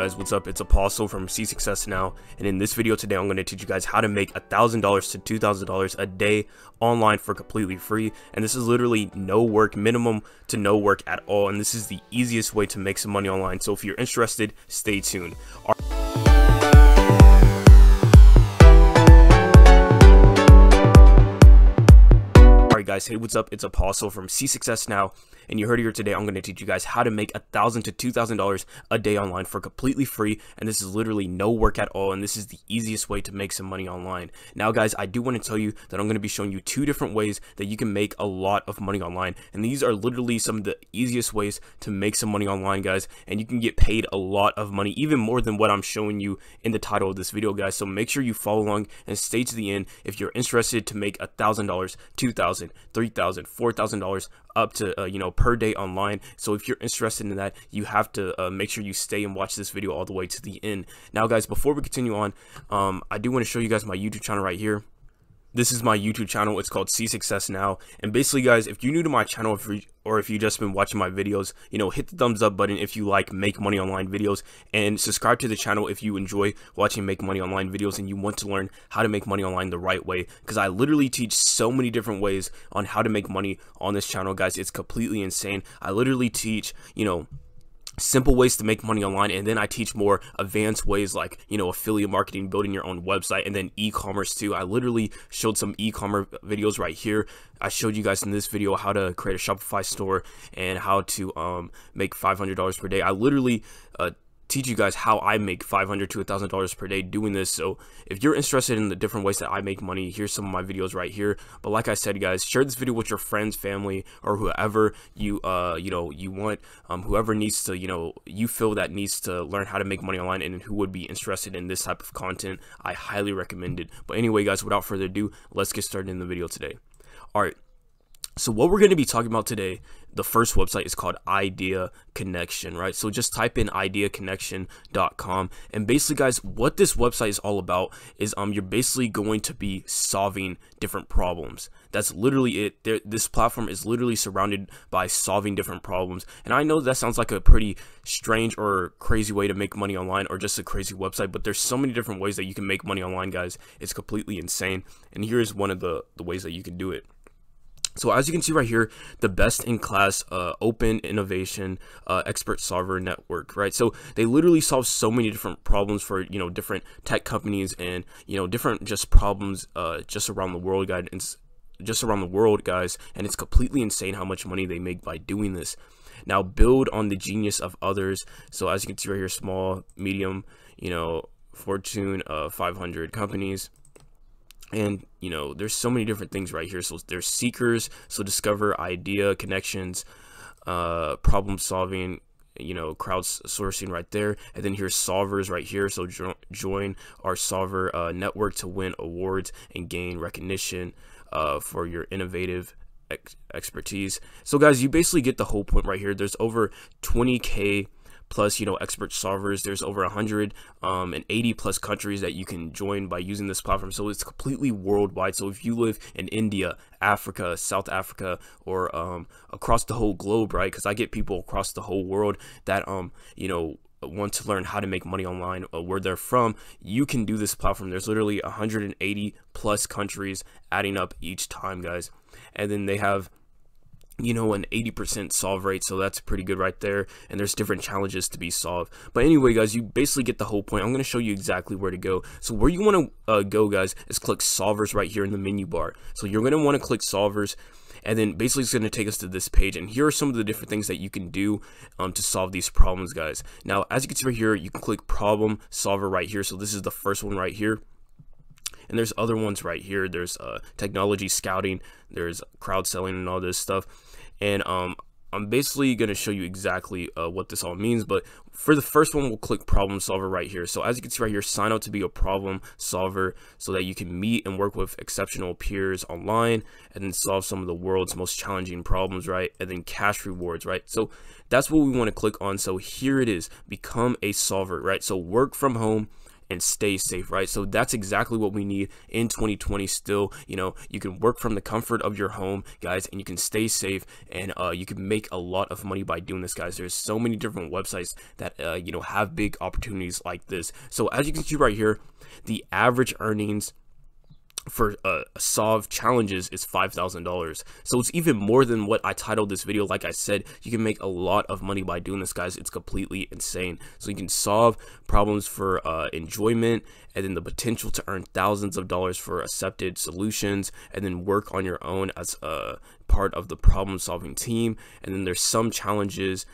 guys, what's up? It's Apostle from C Success Now, and in this video today, I'm going to teach you guys how to make $1,000 to $2,000 a day online for completely free, and this is literally no work minimum to no work at all, and this is the easiest way to make some money online, so if you're interested, stay tuned. guys. Hey, what's up? It's Apostle from c Success Now, and you heard here today. I'm going to teach you guys how to make a thousand to two thousand dollars a day online for completely free. And this is literally no work at all. And this is the easiest way to make some money online. Now, guys, I do want to tell you that I'm going to be showing you two different ways that you can make a lot of money online. And these are literally some of the easiest ways to make some money online, guys. And you can get paid a lot of money, even more than what I'm showing you in the title of this video, guys. So make sure you follow along and stay to the end if you're interested to make a thousand dollars, two thousand, $3,000, $4,000 up to, uh, you know, per day online. So if you're interested in that, you have to uh, make sure you stay and watch this video all the way to the end. Now, guys, before we continue on, um, I do want to show you guys my YouTube channel right here. This is my YouTube channel, it's called See Success Now, and basically guys, if you're new to my channel if or if you've just been watching my videos, you know, hit the thumbs up button if you like make money online videos, and subscribe to the channel if you enjoy watching make money online videos and you want to learn how to make money online the right way, because I literally teach so many different ways on how to make money on this channel guys, it's completely insane, I literally teach, you know, simple ways to make money online and then i teach more advanced ways like you know affiliate marketing building your own website and then e-commerce too i literally showed some e-commerce videos right here i showed you guys in this video how to create a shopify store and how to um, make $500 per day i literally uh, teach you guys how I make 500 to $1,000 per day doing this. So if you're interested in the different ways that I make money, here's some of my videos right here. But like I said, guys, share this video with your friends, family, or whoever you, uh, you know, you want, um, whoever needs to, you know, you feel that needs to learn how to make money online and who would be interested in this type of content. I highly recommend it. But anyway, guys, without further ado, let's get started in the video today. All right. So what we're going to be talking about today, the first website is called Idea Connection, right? So just type in ideaconnection.com and basically guys, what this website is all about is um you're basically going to be solving different problems. That's literally it. There, this platform is literally surrounded by solving different problems. And I know that sounds like a pretty strange or crazy way to make money online or just a crazy website, but there's so many different ways that you can make money online, guys. It's completely insane. And here is one of the the ways that you can do it. So as you can see right here, the best in class uh, open innovation uh, expert solver network, right? So they literally solve so many different problems for, you know, different tech companies and, you know, different just problems uh, just around the world, guys, just around the world, guys. And it's completely insane how much money they make by doing this. Now build on the genius of others. So as you can see right here, small, medium, you know, Fortune uh, 500 companies and you know there's so many different things right here so there's seekers so discover idea connections uh, problem solving you know crowdsourcing right there and then here's solvers right here so jo join our solver uh, network to win awards and gain recognition uh, for your innovative ex expertise so guys you basically get the whole point right here there's over 20k plus you know expert solvers there's over 180 um, plus countries that you can join by using this platform so it's completely worldwide so if you live in india africa south africa or um, across the whole globe right because i get people across the whole world that um you know want to learn how to make money online uh, where they're from you can do this platform there's literally 180 plus countries adding up each time guys and then they have you know, an 80% solve rate, so that's pretty good right there, and there's different challenges to be solved. But anyway, guys, you basically get the whole point. I'm going to show you exactly where to go. So where you want to uh, go, guys, is click solvers right here in the menu bar. So you're going to want to click solvers, and then basically it's going to take us to this page and here are some of the different things that you can do um, to solve these problems guys now as you can see right here you can click problem solver right here so this is the first one right here and there's other ones right here there's uh, technology scouting there's crowd selling and all this stuff and um, I'm basically going to show you exactly uh, what this all means, but for the first one, we'll click problem solver right here. So as you can see right here, sign up to be a problem solver so that you can meet and work with exceptional peers online and then solve some of the world's most challenging problems, right? And then cash rewards, right? So that's what we want to click on. So here it is, become a solver, right? So work from home, and stay safe, right? So that's exactly what we need in 2020 still. You know, you can work from the comfort of your home, guys, and you can stay safe and uh, you can make a lot of money by doing this, guys. There's so many different websites that, uh, you know, have big opportunities like this. So as you can see right here, the average earnings for uh, solve challenges is $5,000. So it's even more than what I titled this video. Like I said, you can make a lot of money by doing this, guys. It's completely insane. So you can solve problems for uh, enjoyment and then the potential to earn thousands of dollars for accepted solutions and then work on your own as a uh, part of the problem solving team. And then there's some challenges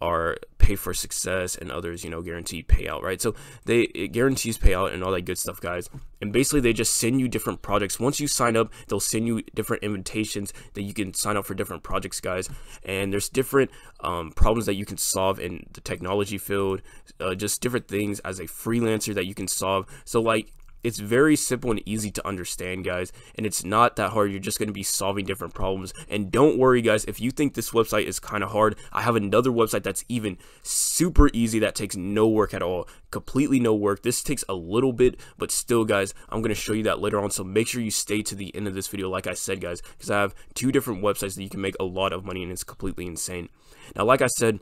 are pay for success and others you know guarantee payout right so they it guarantees payout and all that good stuff guys and basically they just send you different projects once you sign up they'll send you different invitations that you can sign up for different projects guys and there's different um, problems that you can solve in the technology field uh, just different things as a freelancer that you can solve so like it's very simple and easy to understand, guys, and it's not that hard. You're just going to be solving different problems. And don't worry, guys, if you think this website is kind of hard, I have another website that's even super easy that takes no work at all, completely no work. This takes a little bit, but still, guys, I'm going to show you that later on, so make sure you stay to the end of this video, like I said, guys, because I have two different websites that you can make a lot of money, and it's completely insane. Now, like I said,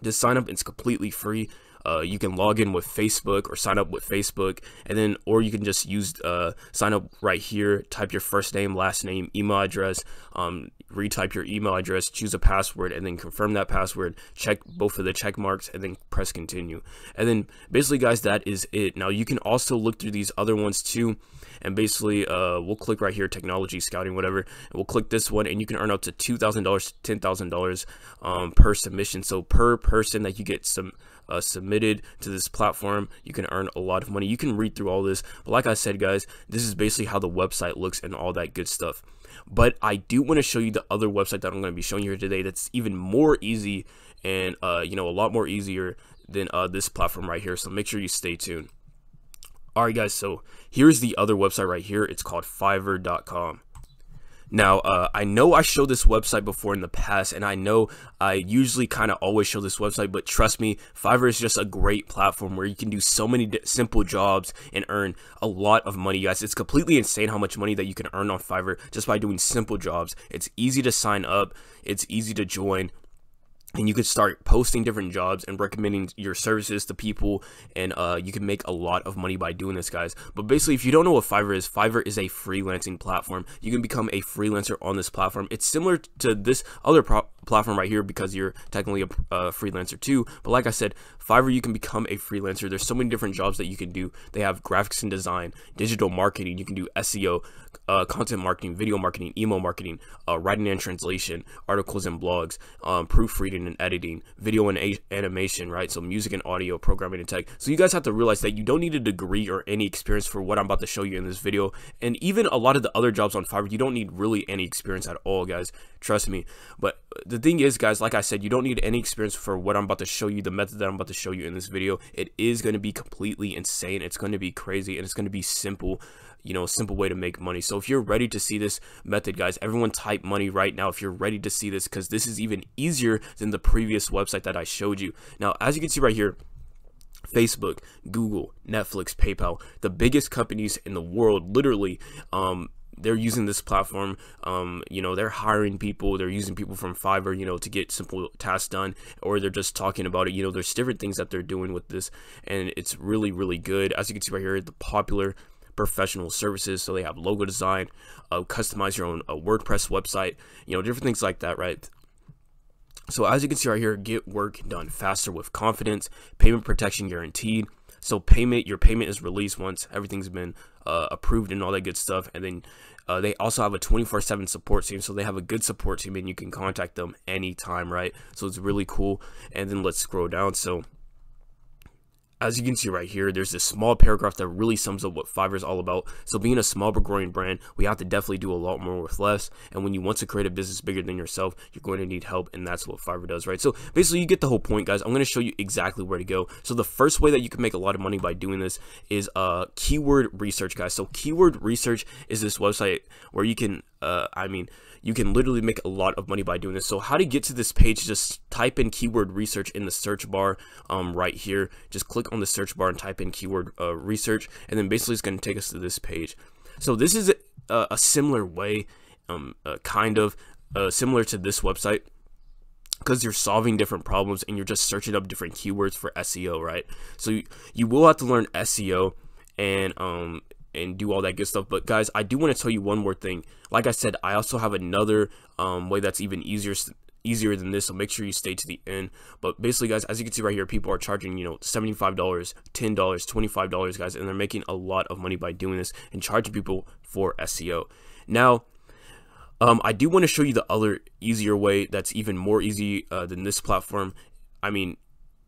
this sign up is completely free. Uh, you can log in with Facebook or sign up with Facebook, and then or you can just use uh, sign up right here. Type your first name, last name, email address. Um, retype your email address, choose a password, and then confirm that password. Check both of the check marks, and then press continue. And then basically, guys, that is it. Now you can also look through these other ones too, and basically, uh, we'll click right here, technology scouting, whatever. And we'll click this one, and you can earn up to two thousand dollars, ten thousand um, dollars per submission. So per person that you get some uh, submitted to this platform. You can earn a lot of money. You can read through all this. But like I said, guys, this is basically how the website looks and all that good stuff. But I do want to show you the other website that I'm going to be showing you here today that's even more easy and, uh, you know, a lot more easier than uh, this platform right here. So make sure you stay tuned. All right, guys. So here's the other website right here. It's called Fiverr.com. Now, uh, I know I showed this website before in the past, and I know I usually kind of always show this website, but trust me, Fiverr is just a great platform where you can do so many simple jobs and earn a lot of money, guys. It's completely insane how much money that you can earn on Fiverr just by doing simple jobs. It's easy to sign up, it's easy to join, and you could start posting different jobs and recommending your services to people and uh, you can make a lot of money by doing this guys but basically if you don't know what fiverr is fiverr is a freelancing platform you can become a freelancer on this platform it's similar to this other prop platform right here because you're technically a, a, freelancer too. But like I said, Fiverr, you can become a freelancer. There's so many different jobs that you can do. They have graphics and design, digital marketing. You can do SEO, uh, content marketing, video marketing, email marketing, uh, writing and translation, articles and blogs, um, proofreading and editing, video and animation, right? So music and audio, programming and tech. So you guys have to realize that you don't need a degree or any experience for what I'm about to show you in this video. And even a lot of the other jobs on Fiverr, you don't need really any experience at all, guys. Trust me. But this uh, the thing is, guys, like I said, you don't need any experience for what I'm about to show you, the method that I'm about to show you in this video. It is going to be completely insane. It's going to be crazy and it's going to be simple you know, a simple way to make money. So if you're ready to see this method, guys, everyone type money right now if you're ready to see this because this is even easier than the previous website that I showed you. Now, as you can see right here, Facebook, Google, Netflix, PayPal, the biggest companies in the world, literally, um, they're using this platform. Um, you know, they're hiring people. They're using people from Fiverr, you know, to get simple tasks done, or they're just talking about it. You know, there's different things that they're doing with this, and it's really, really good. As you can see right here, the popular professional services. So they have logo design, uh, customize your own a uh, WordPress website, you know, different things like that, right? So as you can see right here, get work done faster with confidence, payment protection guaranteed, so payment, your payment is released once everything's been uh, approved and all that good stuff. And then uh, they also have a 24/7 support team, so they have a good support team, and you can contact them anytime, right? So it's really cool. And then let's scroll down. So as you can see right here, there's this small paragraph that really sums up what Fiverr is all about. So being a small but growing brand, we have to definitely do a lot more with less. And when you want to create a business bigger than yourself, you're going to need help. And that's what Fiverr does, right? So basically you get the whole point, guys. I'm going to show you exactly where to go. So the first way that you can make a lot of money by doing this is uh, keyword research, guys. So keyword research is this website where you can uh, I mean, you can literally make a lot of money by doing this. So how to get to this page, just type in keyword research in the search bar um, right here. Just click on the search bar and type in keyword uh, research. And then basically it's going to take us to this page. So this is a, a similar way, um, uh, kind of uh, similar to this website because you're solving different problems and you're just searching up different keywords for SEO, right? So you, you will have to learn SEO and um, and do all that good stuff. But guys, I do want to tell you one more thing. Like I said, I also have another um, way that's even easier easier than this so make sure you stay to the end but basically guys as you can see right here people are charging you know $75 $10 $25 guys and they're making a lot of money by doing this and charging people for SEO now um, I do want to show you the other easier way that's even more easy uh, than this platform I mean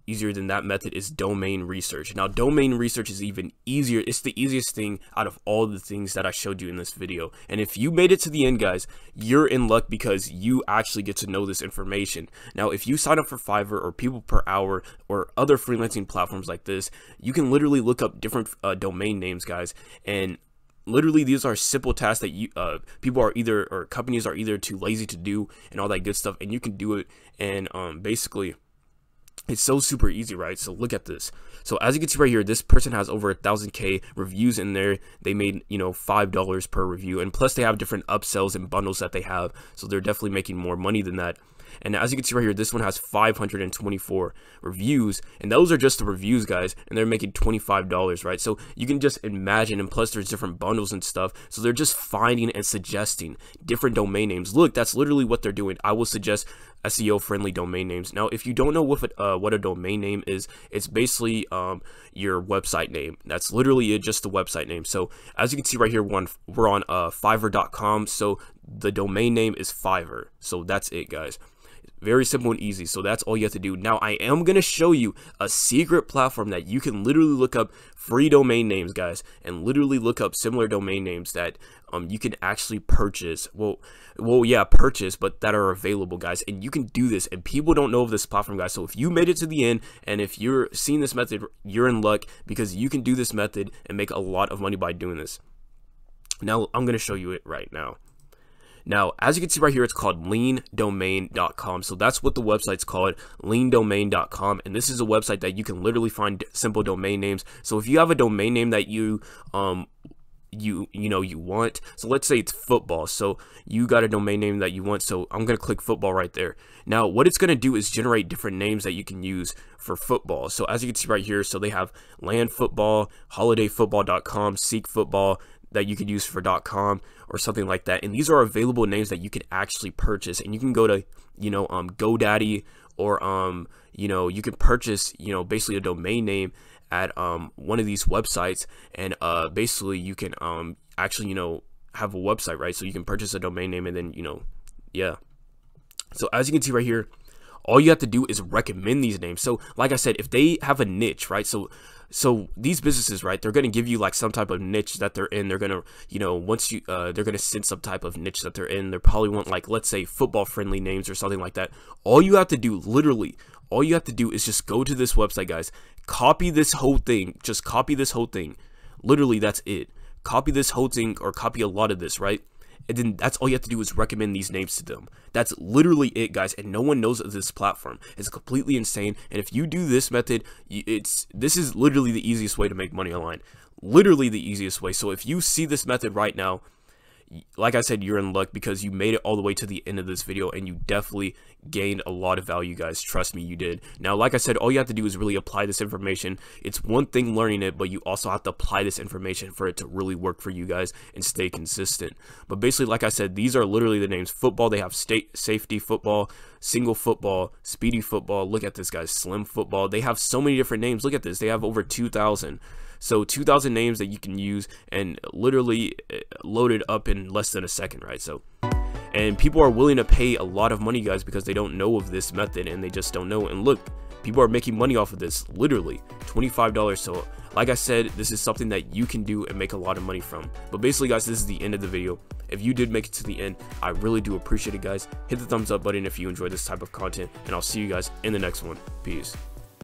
easier than that method is domain research. Now, domain research is even easier. It's the easiest thing out of all the things that I showed you in this video. And if you made it to the end, guys, you're in luck because you actually get to know this information. Now, if you sign up for Fiverr or People Per Hour or other freelancing platforms like this, you can literally look up different uh, domain names, guys, and literally these are simple tasks that you uh, people are either or companies are either too lazy to do and all that good stuff and you can do it and um, basically it's so super easy, right? So look at this. So as you can see right here, this person has over a thousand K reviews in there. They made, you know, $5 per review and plus they have different upsells and bundles that they have. So they're definitely making more money than that. And as you can see right here, this one has 524 reviews. And those are just the reviews, guys. And they're making $25, right? So you can just imagine. And plus, there's different bundles and stuff. So they're just finding and suggesting different domain names. Look, that's literally what they're doing. I will suggest SEO-friendly domain names. Now, if you don't know what a, uh, what a domain name is, it's basically um, your website name. That's literally it, just the website name. So as you can see right here, one we're on uh, Fiverr.com. So the domain name is Fiverr. So that's it, guys. Very simple and easy. So that's all you have to do. Now, I am going to show you a secret platform that you can literally look up free domain names, guys, and literally look up similar domain names that um, you can actually purchase. Well, well, yeah, purchase, but that are available, guys. And you can do this. And people don't know of this platform, guys. So if you made it to the end and if you're seeing this method, you're in luck because you can do this method and make a lot of money by doing this. Now, I'm going to show you it right now. Now, as you can see right here, it's called leandomain.com. So that's what the website's called, leandomain.com. And this is a website that you can literally find simple domain names. So if you have a domain name that you um, you you know you want so let's say it's football so you got a domain name that you want so i'm going to click football right there now what it's going to do is generate different names that you can use for football so as you can see right here so they have LandFootball, holidayfootball.com SeekFootball that you could use for .com or something like that. And these are available names that you can actually purchase. And you can go to, you know, um, GoDaddy or, um, you know, you can purchase, you know, basically a domain name at um, one of these websites. And uh, basically you can um, actually, you know, have a website, right? So you can purchase a domain name and then, you know, yeah. So as you can see right here, all you have to do is recommend these names. So like I said, if they have a niche, right? So so these businesses right they're going to give you like some type of niche that they're in they're going to you know once you uh, they're going to send some type of niche that they're in they probably want like let's say football friendly names or something like that all you have to do literally all you have to do is just go to this website guys copy this whole thing just copy this whole thing literally that's it copy this whole thing or copy a lot of this right and then that's all you have to do is recommend these names to them. That's literally it, guys, and no one knows of this platform. It's completely insane, and if you do this method, it's this is literally the easiest way to make money online. Literally the easiest way. So if you see this method right now, like I said, you're in luck because you made it all the way to the end of this video and you definitely gained a lot of value, guys. Trust me, you did. Now, like I said, all you have to do is really apply this information. It's one thing learning it, but you also have to apply this information for it to really work for you guys and stay consistent. But basically, like I said, these are literally the names. Football, they have state safety football, single football, speedy football. Look at this, guys. Slim football. They have so many different names. Look at this. They have over 2,000. So 2,000 names that you can use and literally uh, loaded up in less than a second, right? So and people are willing to pay a lot of money guys because they don't know of this method and they just don't know and look people are making money off of this literally $25 so like i said this is something that you can do and make a lot of money from but basically guys this is the end of the video if you did make it to the end i really do appreciate it guys hit the thumbs up button if you enjoy this type of content and i'll see you guys in the next one peace